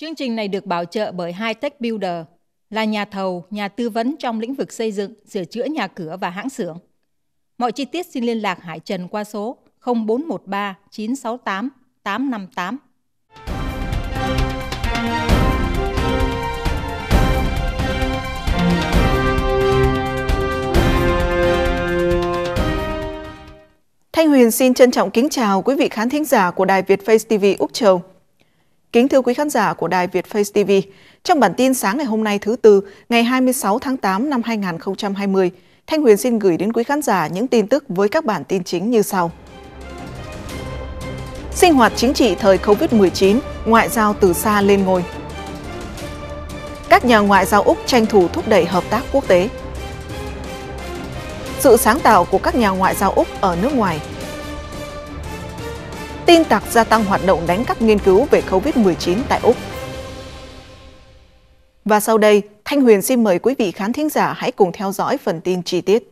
Chương trình này được bảo trợ bởi hai Tech Builder, là nhà thầu, nhà tư vấn trong lĩnh vực xây dựng, sửa chữa nhà cửa và hãng xưởng. Mọi chi tiết xin liên lạc Hải Trần qua số 0413 968 858. Thanh Huyền xin trân trọng kính chào quý vị khán thính giả của Đài Việt Face TV Úc Châu. Kính thưa quý khán giả của Đài Việt Face TV, trong bản tin sáng ngày hôm nay thứ Tư, ngày 26 tháng 8 năm 2020, Thanh Huyền xin gửi đến quý khán giả những tin tức với các bản tin chính như sau. Sinh hoạt chính trị thời COVID-19, ngoại giao từ xa lên ngôi. Các nhà ngoại giao Úc tranh thủ thúc đẩy hợp tác quốc tế. Sự sáng tạo của các nhà ngoại giao Úc ở nước ngoài – tin tặc gia tăng hoạt động đánh cắp nghiên cứu về COVID-19 tại Úc. Và sau đây, Thanh Huyền xin mời quý vị khán thính giả hãy cùng theo dõi phần tin chi tiết.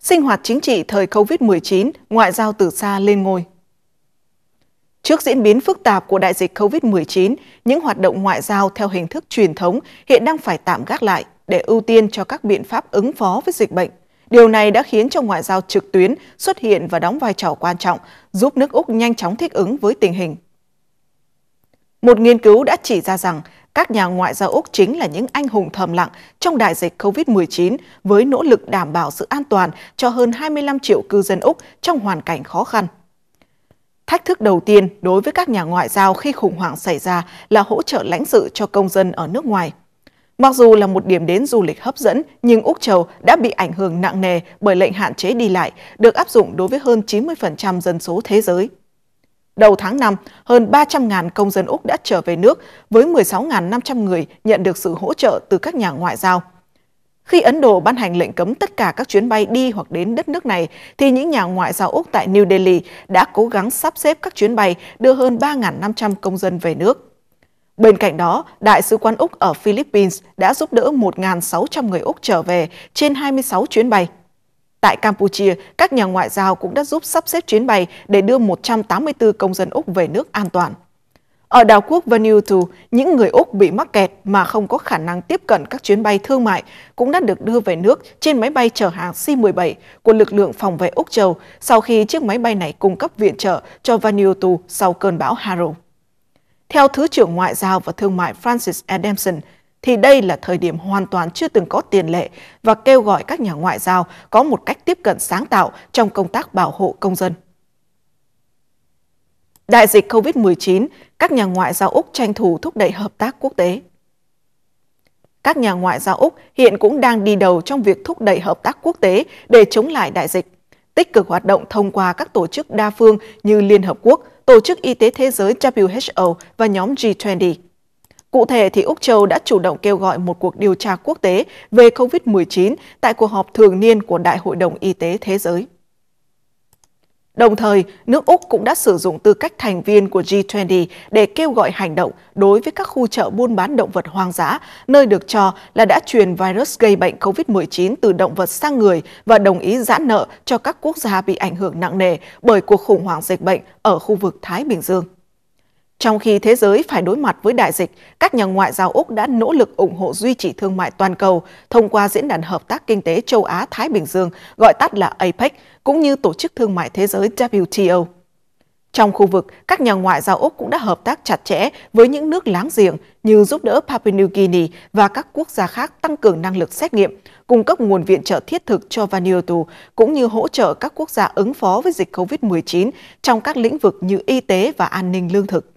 Sinh hoạt chính trị thời COVID-19, ngoại giao từ xa lên ngôi. Trước diễn biến phức tạp của đại dịch COVID-19, những hoạt động ngoại giao theo hình thức truyền thống hiện đang phải tạm gác lại để ưu tiên cho các biện pháp ứng phó với dịch bệnh. Điều này đã khiến cho ngoại giao trực tuyến xuất hiện và đóng vai trò quan trọng, giúp nước Úc nhanh chóng thích ứng với tình hình. Một nghiên cứu đã chỉ ra rằng các nhà ngoại giao Úc chính là những anh hùng thầm lặng trong đại dịch COVID-19 với nỗ lực đảm bảo sự an toàn cho hơn 25 triệu cư dân Úc trong hoàn cảnh khó khăn. Thách thức đầu tiên đối với các nhà ngoại giao khi khủng hoảng xảy ra là hỗ trợ lãnh sự cho công dân ở nước ngoài. Mặc dù là một điểm đến du lịch hấp dẫn, nhưng Úc Châu đã bị ảnh hưởng nặng nề bởi lệnh hạn chế đi lại, được áp dụng đối với hơn 90% dân số thế giới. Đầu tháng 5, hơn 300.000 công dân Úc đã trở về nước, với 16.500 người nhận được sự hỗ trợ từ các nhà ngoại giao – khi Ấn Độ ban hành lệnh cấm tất cả các chuyến bay đi hoặc đến đất nước này, thì những nhà ngoại giao Úc tại New Delhi đã cố gắng sắp xếp các chuyến bay đưa hơn 3.500 công dân về nước. Bên cạnh đó, Đại sứ quán Úc ở Philippines đã giúp đỡ 1.600 người Úc trở về trên 26 chuyến bay. Tại Campuchia, các nhà ngoại giao cũng đã giúp sắp xếp chuyến bay để đưa 184 công dân Úc về nước an toàn. Ở đảo quốc Vanuatu, những người Úc bị mắc kẹt mà không có khả năng tiếp cận các chuyến bay thương mại cũng đã được đưa về nước trên máy bay chở hàng C-17 của lực lượng phòng vệ Úc Châu sau khi chiếc máy bay này cung cấp viện trợ cho Vanuatu sau cơn bão Harold. Theo Thứ trưởng Ngoại giao và Thương mại Francis Adamson, thì đây là thời điểm hoàn toàn chưa từng có tiền lệ và kêu gọi các nhà ngoại giao có một cách tiếp cận sáng tạo trong công tác bảo hộ công dân đại dịch COVID-19, các nhà ngoại giao Úc tranh thủ thúc đẩy hợp tác quốc tế. Các nhà ngoại giao Úc hiện cũng đang đi đầu trong việc thúc đẩy hợp tác quốc tế để chống lại đại dịch, tích cực hoạt động thông qua các tổ chức đa phương như Liên Hợp Quốc, Tổ chức Y tế Thế giới WHO và nhóm G20. Cụ thể thì Úc Châu đã chủ động kêu gọi một cuộc điều tra quốc tế về COVID-19 tại cuộc họp thường niên của Đại hội đồng Y tế Thế giới. Đồng thời, nước Úc cũng đã sử dụng tư cách thành viên của G20 để kêu gọi hành động đối với các khu chợ buôn bán động vật hoang dã, nơi được cho là đã truyền virus gây bệnh COVID-19 từ động vật sang người và đồng ý giãn nợ cho các quốc gia bị ảnh hưởng nặng nề bởi cuộc khủng hoảng dịch bệnh ở khu vực Thái Bình Dương. Trong khi thế giới phải đối mặt với đại dịch, các nhà ngoại giao Úc đã nỗ lực ủng hộ duy trì thương mại toàn cầu thông qua Diễn đàn Hợp tác Kinh tế Châu Á-Thái Bình Dương, gọi tắt là APEC, cũng như Tổ chức Thương mại Thế giới WTO. Trong khu vực, các nhà ngoại giao Úc cũng đã hợp tác chặt chẽ với những nước láng giềng như giúp đỡ Papua New Guinea và các quốc gia khác tăng cường năng lực xét nghiệm, cung cấp nguồn viện trợ thiết thực cho Vanuatu, cũng như hỗ trợ các quốc gia ứng phó với dịch COVID-19 trong các lĩnh vực như y tế và an ninh lương thực.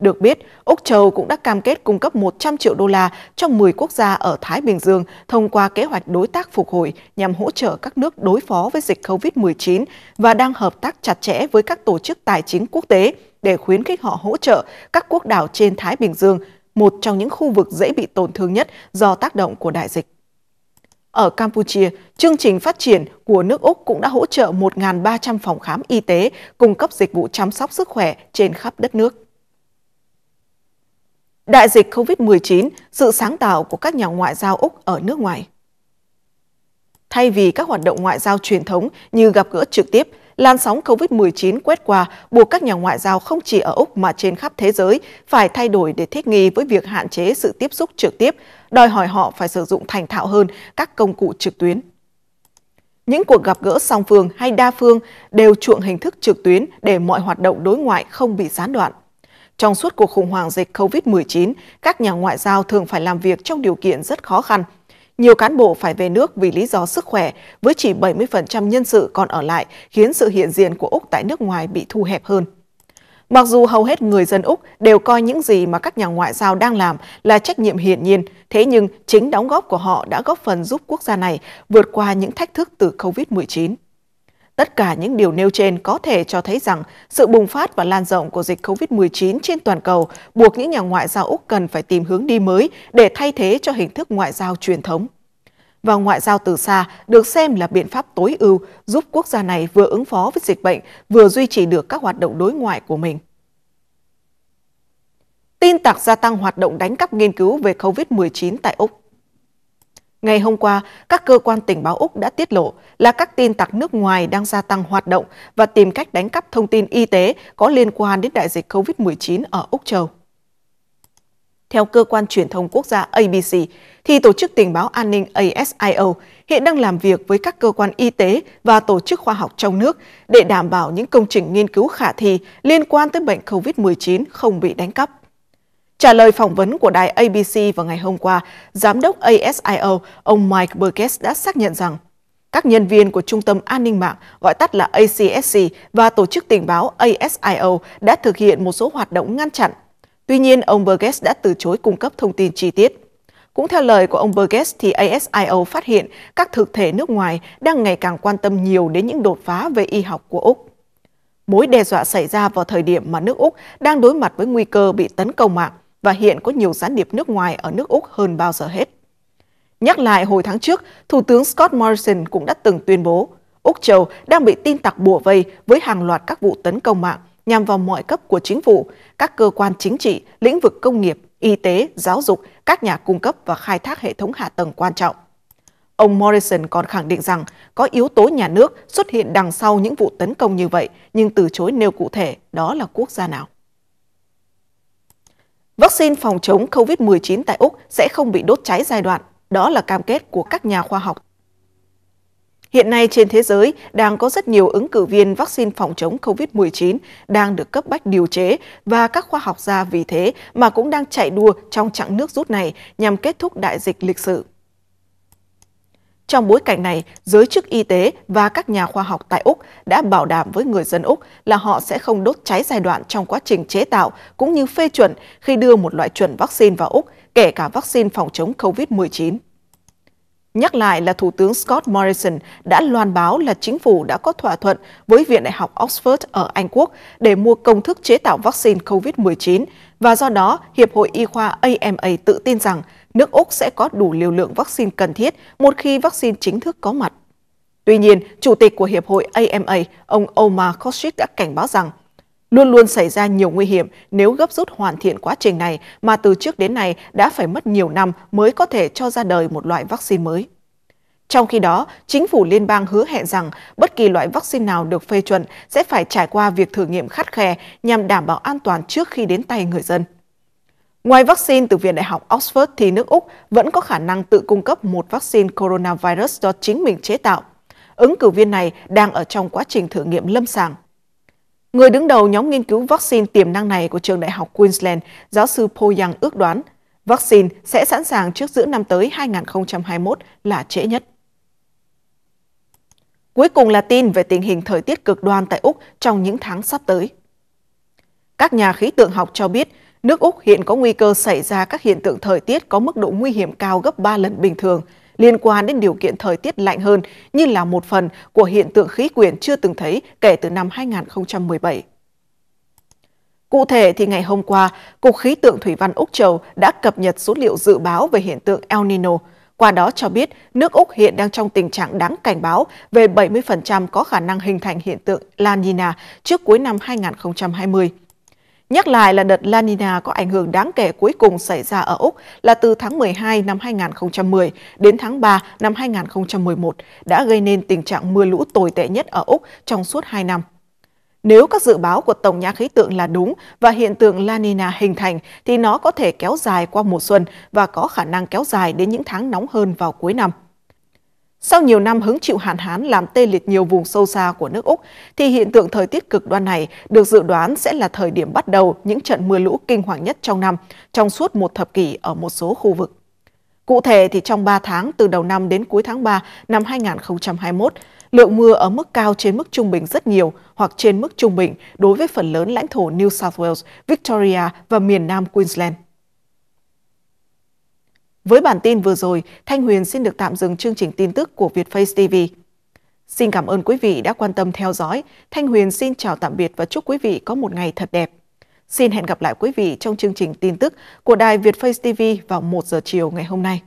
Được biết, Úc Châu cũng đã cam kết cung cấp 100 triệu đô la cho 10 quốc gia ở Thái Bình Dương thông qua kế hoạch đối tác phục hồi nhằm hỗ trợ các nước đối phó với dịch COVID-19 và đang hợp tác chặt chẽ với các tổ chức tài chính quốc tế để khuyến khích họ hỗ trợ các quốc đảo trên Thái Bình Dương, một trong những khu vực dễ bị tổn thương nhất do tác động của đại dịch. Ở Campuchia, chương trình phát triển của nước Úc cũng đã hỗ trợ 1.300 phòng khám y tế cung cấp dịch vụ chăm sóc sức khỏe trên khắp đất nước đại dịch COVID-19, sự sáng tạo của các nhà ngoại giao Úc ở nước ngoài. Thay vì các hoạt động ngoại giao truyền thống như gặp gỡ trực tiếp, làn sóng COVID-19 quét qua buộc các nhà ngoại giao không chỉ ở Úc mà trên khắp thế giới phải thay đổi để thích nghi với việc hạn chế sự tiếp xúc trực tiếp, đòi hỏi họ phải sử dụng thành thạo hơn các công cụ trực tuyến. Những cuộc gặp gỡ song phương hay đa phương đều chuộng hình thức trực tuyến để mọi hoạt động đối ngoại không bị gián đoạn. Trong suốt cuộc khủng hoảng dịch COVID-19, các nhà ngoại giao thường phải làm việc trong điều kiện rất khó khăn. Nhiều cán bộ phải về nước vì lý do sức khỏe, với chỉ 70% nhân sự còn ở lại, khiến sự hiện diện của Úc tại nước ngoài bị thu hẹp hơn. Mặc dù hầu hết người dân Úc đều coi những gì mà các nhà ngoại giao đang làm là trách nhiệm hiển nhiên, thế nhưng chính đóng góp của họ đã góp phần giúp quốc gia này vượt qua những thách thức từ COVID-19. Tất cả những điều nêu trên có thể cho thấy rằng sự bùng phát và lan rộng của dịch COVID-19 trên toàn cầu buộc những nhà ngoại giao Úc cần phải tìm hướng đi mới để thay thế cho hình thức ngoại giao truyền thống. Và ngoại giao từ xa được xem là biện pháp tối ưu giúp quốc gia này vừa ứng phó với dịch bệnh, vừa duy trì được các hoạt động đối ngoại của mình. Tin tặc gia tăng hoạt động đánh cắp nghiên cứu về COVID-19 tại Úc Ngày hôm qua, các cơ quan tình báo Úc đã tiết lộ là các tin tặc nước ngoài đang gia tăng hoạt động và tìm cách đánh cắp thông tin y tế có liên quan đến đại dịch COVID-19 ở Úc Châu. Theo cơ quan truyền thông quốc gia ABC, thì Tổ chức Tình báo An ninh ASIO hiện đang làm việc với các cơ quan y tế và tổ chức khoa học trong nước để đảm bảo những công trình nghiên cứu khả thi liên quan tới bệnh COVID-19 không bị đánh cắp. Trả lời phỏng vấn của đài ABC vào ngày hôm qua, Giám đốc ASIO, ông Mike Burgess đã xác nhận rằng các nhân viên của Trung tâm An ninh mạng, gọi tắt là ACSC, và Tổ chức Tình báo ASIO đã thực hiện một số hoạt động ngăn chặn. Tuy nhiên, ông Burgess đã từ chối cung cấp thông tin chi tiết. Cũng theo lời của ông Burgess thì ASIO phát hiện các thực thể nước ngoài đang ngày càng quan tâm nhiều đến những đột phá về y học của Úc. Mối đe dọa xảy ra vào thời điểm mà nước Úc đang đối mặt với nguy cơ bị tấn công mạng và hiện có nhiều gián điệp nước ngoài ở nước Úc hơn bao giờ hết. Nhắc lại hồi tháng trước, Thủ tướng Scott Morrison cũng đã từng tuyên bố Úc Châu đang bị tin tặc bùa vây với hàng loạt các vụ tấn công mạng nhằm vào mọi cấp của chính phủ, các cơ quan chính trị, lĩnh vực công nghiệp, y tế, giáo dục, các nhà cung cấp và khai thác hệ thống hạ tầng quan trọng. Ông Morrison còn khẳng định rằng có yếu tố nhà nước xuất hiện đằng sau những vụ tấn công như vậy, nhưng từ chối nêu cụ thể đó là quốc gia nào. Vaccine phòng chống COVID-19 tại Úc sẽ không bị đốt cháy giai đoạn, đó là cam kết của các nhà khoa học. Hiện nay trên thế giới đang có rất nhiều ứng cử viên vaccine phòng chống COVID-19 đang được cấp bách điều chế và các khoa học gia vì thế mà cũng đang chạy đua trong chặng nước rút này nhằm kết thúc đại dịch lịch sử. Trong bối cảnh này, giới chức y tế và các nhà khoa học tại Úc đã bảo đảm với người dân Úc là họ sẽ không đốt cháy giai đoạn trong quá trình chế tạo cũng như phê chuẩn khi đưa một loại chuẩn vaccine vào Úc, kể cả vaccine phòng chống COVID-19. Nhắc lại là Thủ tướng Scott Morrison đã loan báo là chính phủ đã có thỏa thuận với Viện Đại học Oxford ở Anh Quốc để mua công thức chế tạo vaccine COVID-19 và do đó Hiệp hội Y khoa AMA tự tin rằng nước Úc sẽ có đủ liều lượng vaccine cần thiết một khi vaccine chính thức có mặt. Tuy nhiên, Chủ tịch của Hiệp hội AMA, ông Omar Khorshid đã cảnh báo rằng luôn luôn xảy ra nhiều nguy hiểm nếu gấp rút hoàn thiện quá trình này mà từ trước đến nay đã phải mất nhiều năm mới có thể cho ra đời một loại vaccine mới. Trong khi đó, chính phủ liên bang hứa hẹn rằng bất kỳ loại vaccine nào được phê chuẩn sẽ phải trải qua việc thử nghiệm khắt khe nhằm đảm bảo an toàn trước khi đến tay người dân. Ngoài vaccine từ Viện Đại học Oxford thì nước Úc vẫn có khả năng tự cung cấp một vaccine coronavirus do chính mình chế tạo. Ứng cử viên này đang ở trong quá trình thử nghiệm lâm sàng. Người đứng đầu nhóm nghiên cứu vaccine tiềm năng này của trường đại học Queensland, giáo sư Paul Young ước đoán vaccine sẽ sẵn sàng trước giữa năm tới 2021 là trễ nhất. Cuối cùng là tin về tình hình thời tiết cực đoan tại Úc trong những tháng sắp tới. Các nhà khí tượng học cho biết, nước Úc hiện có nguy cơ xảy ra các hiện tượng thời tiết có mức độ nguy hiểm cao gấp 3 lần bình thường – liên quan đến điều kiện thời tiết lạnh hơn như là một phần của hiện tượng khí quyển chưa từng thấy kể từ năm 2017. Cụ thể thì ngày hôm qua, Cục Khí tượng Thủy văn Úc Châu đã cập nhật số liệu dự báo về hiện tượng El Nino, qua đó cho biết nước Úc hiện đang trong tình trạng đáng cảnh báo về 70% có khả năng hình thành hiện tượng La Nina trước cuối năm 2020. Nhắc lại là đợt La Nina có ảnh hưởng đáng kể cuối cùng xảy ra ở Úc là từ tháng 12 năm 2010 đến tháng 3 năm 2011 đã gây nên tình trạng mưa lũ tồi tệ nhất ở Úc trong suốt 2 năm. Nếu các dự báo của Tổng nhà khí tượng là đúng và hiện tượng La Nina hình thành thì nó có thể kéo dài qua mùa xuân và có khả năng kéo dài đến những tháng nóng hơn vào cuối năm. Sau nhiều năm hứng chịu hạn hán làm tê liệt nhiều vùng sâu xa của nước Úc, thì hiện tượng thời tiết cực đoan này được dự đoán sẽ là thời điểm bắt đầu những trận mưa lũ kinh hoàng nhất trong năm, trong suốt một thập kỷ ở một số khu vực. Cụ thể thì trong 3 tháng từ đầu năm đến cuối tháng 3 năm 2021, lượng mưa ở mức cao trên mức trung bình rất nhiều hoặc trên mức trung bình đối với phần lớn lãnh thổ New South Wales, Victoria và miền Nam Queensland. Với bản tin vừa rồi, Thanh Huyền xin được tạm dừng chương trình tin tức của Vietface TV. Xin cảm ơn quý vị đã quan tâm theo dõi. Thanh Huyền xin chào tạm biệt và chúc quý vị có một ngày thật đẹp. Xin hẹn gặp lại quý vị trong chương trình tin tức của đài Vietface TV vào 1 giờ chiều ngày hôm nay.